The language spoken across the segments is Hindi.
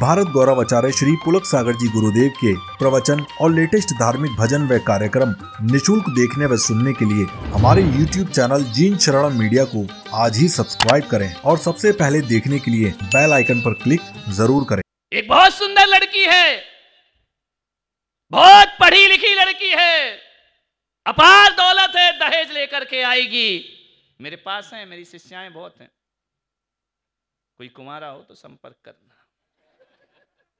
भारत आचार्य श्री पुलक सागर जी गुरुदेव के प्रवचन और लेटेस्ट धार्मिक भजन व कार्यक्रम निशुल्क देखने व सुनने के लिए हमारे YouTube चैनल जीन शरण मीडिया को आज ही सब्सक्राइब करें और सबसे पहले देखने के लिए बेल आइकन पर क्लिक जरूर करें एक बहुत सुंदर लड़की है बहुत पढ़ी लिखी लड़की है अपार दौलत है दहेज लेकर के आएगी मेरे पास है मेरी शिष्याएं बहुत है कोई कुमारा हो तो संपर्क करना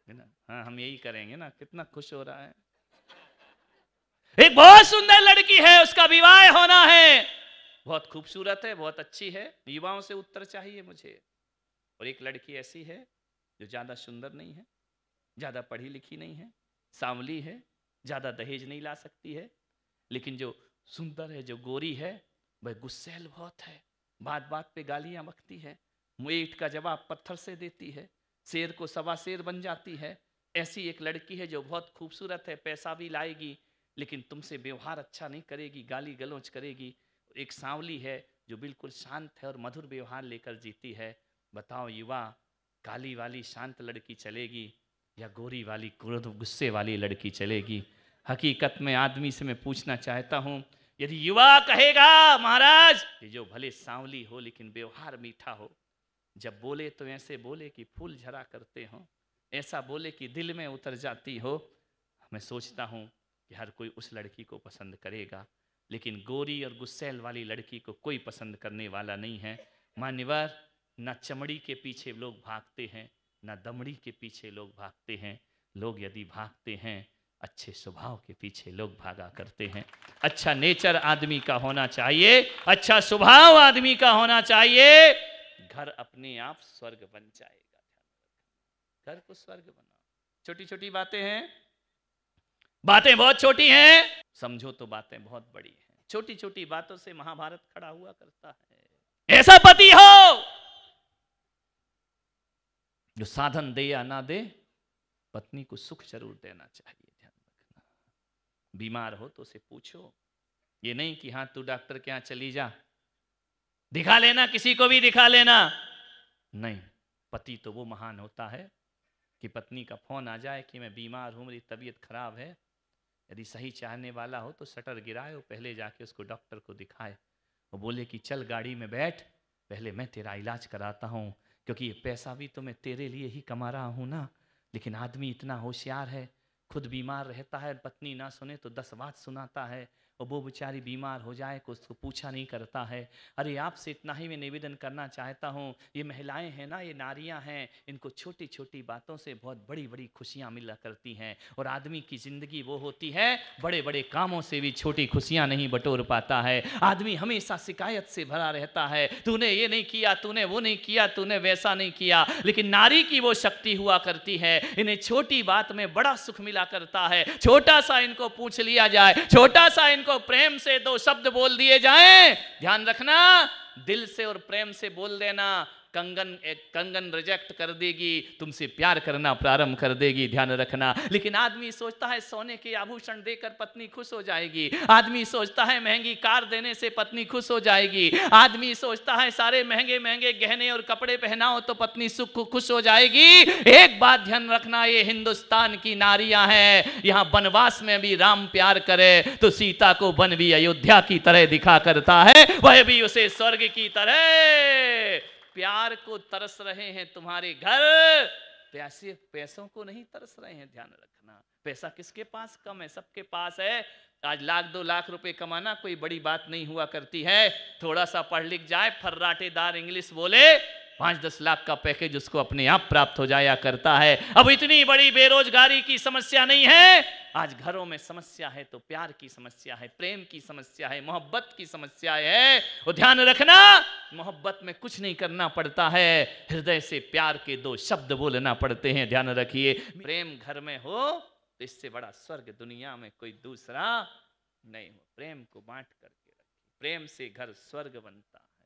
है ना हाँ हम यही करेंगे ना कितना खुश हो रहा है एक बहुत सुंदर लड़की है उसका विवाह होना है बहुत खूबसूरत है बहुत अच्छी है युवाओं से उत्तर चाहिए मुझे और एक लड़की ऐसी है जो ज़्यादा सुंदर नहीं है ज़्यादा पढ़ी लिखी नहीं है सांवली है ज़्यादा दहेज नहीं ला सकती है लेकिन जो सुंदर है जो गोरी है वह गुस्सेल बहुत है बात बात पे गालियाँ बखती है ईट का जवाब पत्थर से देती है शेर को सवा शेर बन जाती है ऐसी एक लड़की है जो बहुत खूबसूरत है पैसा भी लाएगी लेकिन तुमसे व्यवहार अच्छा नहीं करेगी गाली गलौच करेगी एक सांवली है जो बिल्कुल शांत है और मधुर व्यवहार लेकर जीती है बताओ युवा काली वाली शांत लड़की चलेगी या गोरी वाली क्रोध गुस्से वाली लड़की चलेगी हकीकत में आदमी से मैं पूछना चाहता हूँ यदि युवा कहेगा महाराज ये जो भले सांवली हो लेकिन व्यवहार मीठा हो जब बोले तो ऐसे बोले कि फूल झरा करते हों ऐसा बोले कि दिल में उतर जाती हो मैं सोचता हूँ कि हर कोई उस लड़की को पसंद करेगा लेकिन गोरी और गुस्सेल वाली लड़की को कोई पसंद करने वाला नहीं है मान्यवर ना चमड़ी के पीछे लोग भागते हैं ना दमड़ी के पीछे लोग भागते हैं लोग यदि भागते हैं अच्छे स्वभाव के पीछे लोग भागा करते हैं अच्छा नेचर आदमी का होना चाहिए अच्छा स्वभाव आदमी का होना चाहिए घर अपने आप स्वर्ग बन जाएगा ध्यान घर को स्वर्ग बनाओ छोटी छोटी बातें हैं बातें बहुत छोटी हैं समझो तो बातें बहुत बड़ी हैं छोटी छोटी बातों से महाभारत खड़ा हुआ करता है ऐसा पति हो जो साधन दे या ना दे पत्नी को सुख जरूर देना चाहिए ध्यान रखना बीमार हो तो उसे पूछो ये नहीं कि हाँ तू डॉक्टर के यहां चली जा दिखा लेना किसी को भी दिखा लेना नहीं पति तो वो महान होता है कि पत्नी का फोन आ जाए कि मैं बीमार हूं मेरी तबीयत खराब है यदि सही चाहने वाला हो तो शटर गिराए और पहले जाके उसको डॉक्टर को दिखाए वो बोले कि चल गाड़ी में बैठ पहले मैं तेरा इलाज कराता हूँ क्योंकि ये पैसा भी तो मैं तेरे लिए ही कमा रहा हूँ ना लेकिन आदमी इतना होशियार है खुद बीमार रहता है पत्नी ना सुने तो दस बात सुनाता है और वो बेचारी बीमार हो जाए को उसको पूछा नहीं करता है अरे आपसे इतना ही मैं निवेदन करना चाहता हूँ ये महिलाएं हैं ना ये नारियाँ हैं इनको छोटी छोटी बातों से बहुत बड़ी बड़ी खुशियाँ मिला करती हैं और आदमी की ज़िंदगी वो होती है बड़े बड़े कामों से भी छोटी खुशियाँ नहीं बटोर पाता है आदमी हमेशा शिकायत से भरा रहता है तूने ये नहीं किया तूने वो नहीं किया तूने वैसा नहीं किया लेकिन नारी की वो शक्ति हुआ करती है इन्हें छोटी बात में बड़ा सुख मिला करता है छोटा सा इनको पूछ लिया जाए छोटा सा इनको को प्रेम से दो शब्द बोल दिए जाएं ध्यान रखना दिल से और प्रेम से बोल देना कंगन एक कंगन रिजेक्ट कर देगी तुमसे प्यार करना प्रारंभ कर देगी ध्यान रखना लेकिन आदमी सोचता है सोने के आभूषण देकर पत्नी खुश हो जाएगी आदमी सोचता है महंगी कार देने से पत्नी खुश हो जाएगी आदमी सोचता है सारे महंगे महंगे गहने और कपड़े पहनाओ तो पत्नी सुख खुश हो जाएगी एक बात ध्यान रखना ये हिंदुस्तान की नारियां हैं यहां वनवास में भी राम प्यार करे तो सीता को वन भी अयोध्या की तरह दिखा करता है वह भी उसे स्वर्ग की तरह प्यार को तरस रहे हैं तुम्हारे घर प्यासे पैसों को नहीं तरस रहे हैं ध्यान रखना पैसा किसके पास कम है सबके पास है आज लाख दो लाख रुपए कमाना कोई बड़ी बात नहीं हुआ करती है थोड़ा सा पढ़ लिख जाए फर्राटेदार इंग्लिश बोले पांच दस लाख का पैकेज उसको अपने आप प्राप्त हो जाया करता है अब इतनी बड़ी बेरोजगारी की समस्या नहीं है आज घरों में समस्या है तो प्यार की समस्या है प्रेम की समस्या है मोहब्बत की समस्या है वो ध्यान रखना मोहब्बत में कुछ नहीं करना पड़ता है हृदय से प्यार के दो शब्द बोलना पड़ते हैं ध्यान रखिए प्रेम घर में हो तो इससे बड़ा स्वर्ग दुनिया में कोई दूसरा नहीं हो प्रेम को बांट करके रखिए प्रेम से घर स्वर्ग बनता है